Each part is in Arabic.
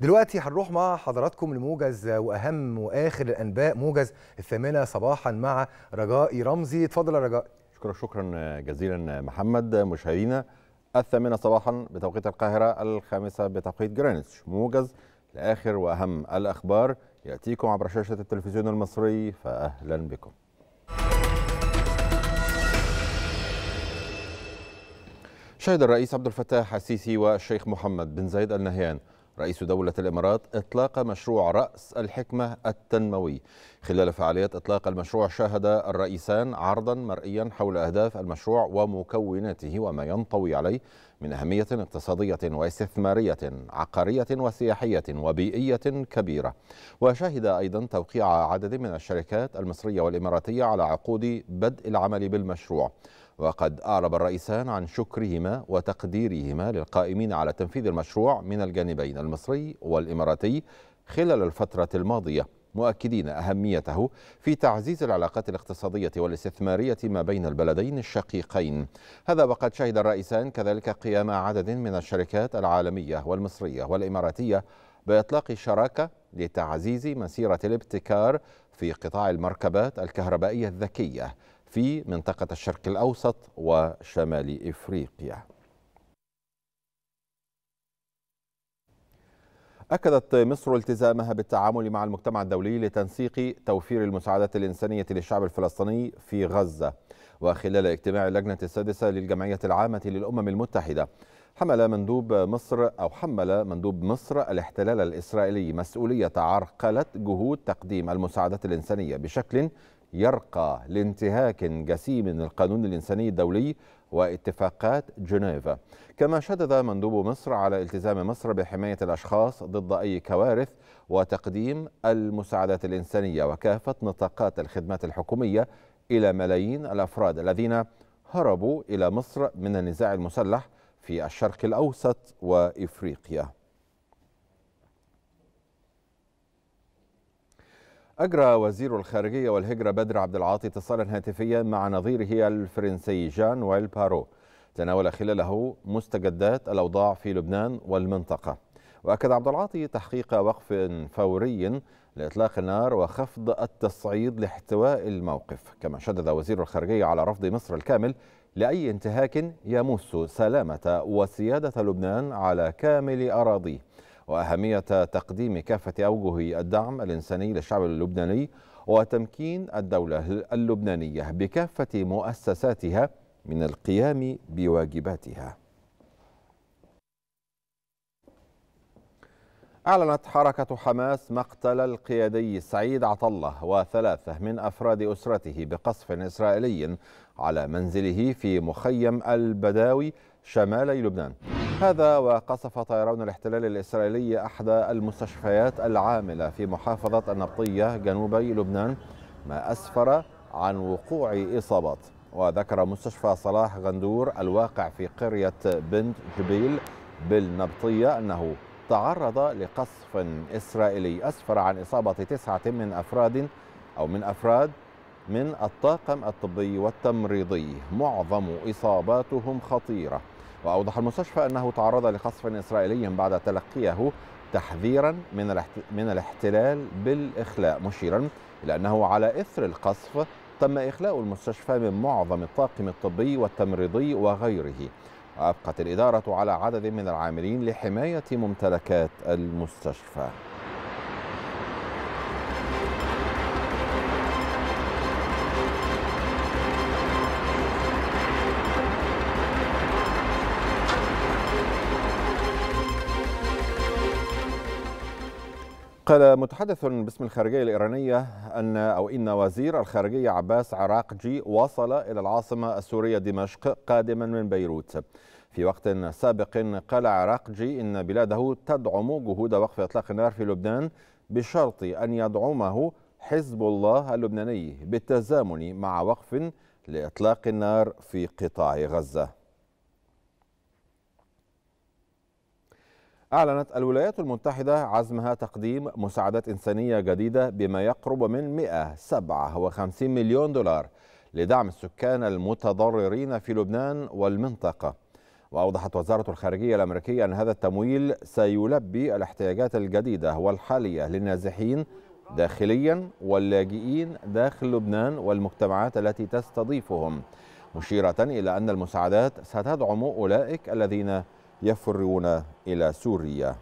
دلوقتي هنروح مع حضراتكم لموجز واهم واخر الانباء موجز الثامنه صباحا مع رجائي رمزي اتفضل يا رجائي شكرا شكرا جزيلا محمد مشاهدينا الثامنه صباحا بتوقيت القاهره الخامسه بتوقيت جرينتش موجز لاخر واهم الاخبار ياتيكم عبر شاشه التلفزيون المصري فاهلا بكم شهد الرئيس عبد الفتاح السيسي والشيخ محمد بن زايد النهيان رئيس دولة الإمارات إطلاق مشروع رأس الحكمة التنموي خلال فعالية إطلاق المشروع شاهد الرئيسان عرضا مرئيا حول أهداف المشروع ومكوناته وما ينطوي عليه من أهمية اقتصادية واستثمارية عقارية وسياحية وبيئية كبيرة وشهد أيضا توقيع عدد من الشركات المصرية والإماراتية على عقود بدء العمل بالمشروع وقد أعرب الرئيسان عن شكرهما وتقديرهما للقائمين على تنفيذ المشروع من الجانبين المصري والإماراتي خلال الفترة الماضية مؤكدين أهميته في تعزيز العلاقات الاقتصادية والاستثمارية ما بين البلدين الشقيقين هذا وقد شهد الرئيسان كذلك قيام عدد من الشركات العالمية والمصرية والإماراتية بإطلاق شراكة لتعزيز مسيرة الابتكار في قطاع المركبات الكهربائية الذكية في منطقة الشرق الأوسط وشمال إفريقيا أكدت مصر التزامها بالتعامل مع المجتمع الدولي لتنسيق توفير المساعدات الإنسانية للشعب الفلسطيني في غزة وخلال اجتماع اللجنة السادسة للجمعية العامة للأمم المتحدة حمل مندوب مصر أو حمل مندوب مصر الاحتلال الإسرائيلي مسؤولية عرقلة جهود تقديم المساعدات الإنسانية بشكل يرقى لانتهاك جسيم للقانون الإنساني الدولي واتفاقات جنيف كما شدد مندوب مصر على التزام مصر بحماية الأشخاص ضد أي كوارث وتقديم المساعدات الإنسانية وكافة نطاقات الخدمات الحكومية إلى ملايين الأفراد الذين هربوا إلى مصر من النزاع المسلح في الشرق الأوسط وإفريقيا أجرى وزير الخارجية والهجرة بدر عبد العاطي اتصالا هاتفيا مع نظيره الفرنسي جان ويل بارو تناول خلاله مستجدات الأوضاع في لبنان والمنطقة وأكد عبد العاطي تحقيق وقف فوري لإطلاق النار وخفض التصعيد لاحتواء الموقف كما شدد وزير الخارجية على رفض مصر الكامل لأي انتهاك يمس سلامة وسيادة لبنان على كامل أراضيه وأهمية تقديم كافة أوجه الدعم الإنساني للشعب اللبناني وتمكين الدولة اللبنانية بكافة مؤسساتها من القيام بواجباتها أعلنت حركة حماس مقتل القيادي سعيد عطلة وثلاثة من أفراد أسرته بقصف إسرائيلي على منزله في مخيم البداوي شمالي لبنان هذا وقصف طيران الاحتلال الإسرائيلي أحد المستشفيات العاملة في محافظة النبطية جنوبي لبنان ما أسفر عن وقوع إصابات وذكر مستشفى صلاح غندور الواقع في قرية بنت جبيل بالنبطية أنه تعرض لقصف إسرائيلي أسفر عن إصابة تسعة من أفراد أو من أفراد من الطاقم الطبي والتمريضي معظم إصاباتهم خطيرة وأوضح المستشفى أنه تعرض لقصف إسرائيلي بعد تلقيه تحذيرا من من الاحتلال بالإخلاء مشيرا إلى أنه على إثر القصف تم إخلاء المستشفى من معظم الطاقم الطبي والتمريضي وغيره وأبقت الإدارة على عدد من العاملين لحماية ممتلكات المستشفى قال متحدث باسم الخارجية الإيرانية أن أو إن وزير الخارجية عباس عراقجي وصل إلى العاصمة السورية دمشق قادما من بيروت في وقت سابق قال عراقجي إن بلاده تدعم جهود وقف إطلاق النار في لبنان بشرط أن يدعمه حزب الله اللبناني بالتزامن مع وقف لإطلاق النار في قطاع غزة أعلنت الولايات المتحدة عزمها تقديم مساعدات إنسانية جديدة بما يقرب من 157 مليون دولار لدعم السكان المتضررين في لبنان والمنطقة وأوضحت وزارة الخارجية الأمريكية أن هذا التمويل سيلبي الاحتياجات الجديدة والحالية للنازحين داخليا واللاجئين داخل لبنان والمجتمعات التي تستضيفهم مشيرة إلى أن المساعدات ستدعم أولئك الذين يفرون إلى سوريا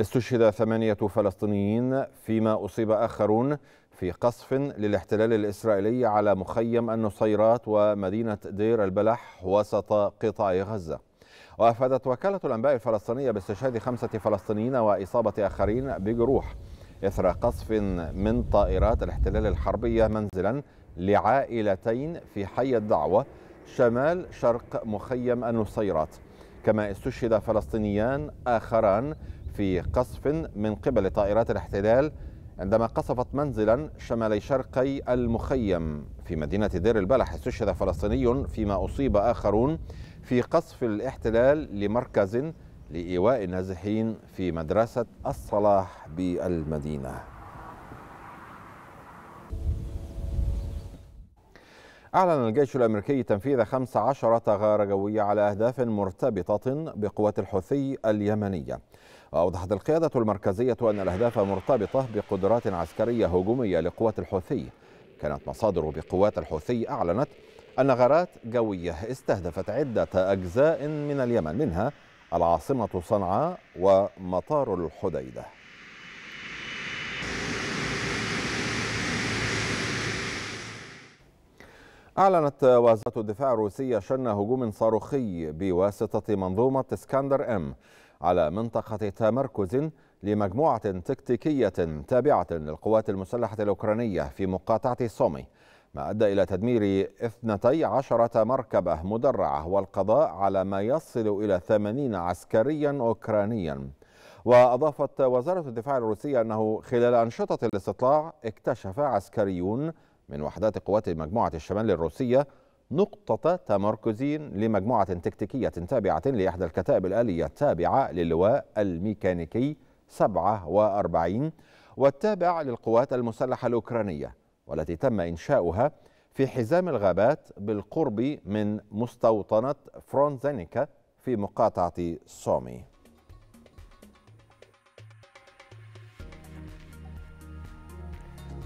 استشهد ثمانية فلسطينيين فيما أصيب آخرون في قصف للاحتلال الإسرائيلي على مخيم النصيرات ومدينة دير البلح وسط قطاع غزة وأفادت وكالة الأنباء الفلسطينية باستشهاد خمسة فلسطينيين وإصابة آخرين بجروح إثر قصف من طائرات الاحتلال الحربية منزلا لعائلتين في حي الدعوة شمال شرق مخيم النصيرات كما استشهد فلسطينيان آخران في قصف من قبل طائرات الاحتلال عندما قصفت منزلا شمالي شرقي المخيم في مدينة دير البلح استشهد فلسطيني فيما أصيب آخرون في قصف الاحتلال لمركز لإيواء النازحين في مدرسة الصلاح بالمدينة أعلن الجيش الأمريكي تنفيذ 15 غارة جوية على أهداف مرتبطة بقوات الحوثي اليمنية وأوضحت القيادة المركزية أن الأهداف مرتبطة بقدرات عسكرية هجومية لقوات الحوثي كانت مصادر بقوات الحوثي أعلنت أن غارات جوية استهدفت عدة أجزاء من اليمن منها العاصمة صنعاء ومطار الحديدة أعلنت وزارة الدفاع الروسية شن هجوم صاروخي بواسطة منظومة اسكندر ام على منطقة تمركز لمجموعة تكتيكية تابعة للقوات المسلحة الأوكرانية في مقاطعة سومي ما أدى إلى تدمير 12 مركبة مدرعة والقضاء على ما يصل إلى 80 عسكريا أوكرانيا وأضافت وزارة الدفاع الروسية أنه خلال أنشطة الاستطلاع اكتشف عسكريون من وحدات قوات مجموعة الشمال الروسية نقطة تمركز لمجموعة تكتيكية تابعة لإحدى الكتائب الآلية التابعة للواء الميكانيكي 47 والتابع للقوات المسلحة الأوكرانية والتي تم إنشاؤها في حزام الغابات بالقرب من مستوطنة فرونزينيكا في مقاطعة سومي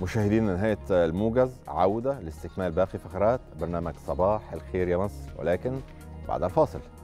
مشاهدينا نهاية الموجز عودة لاستكمال باقي فقرات برنامج صباح الخير يا مصر ولكن بعد الفاصل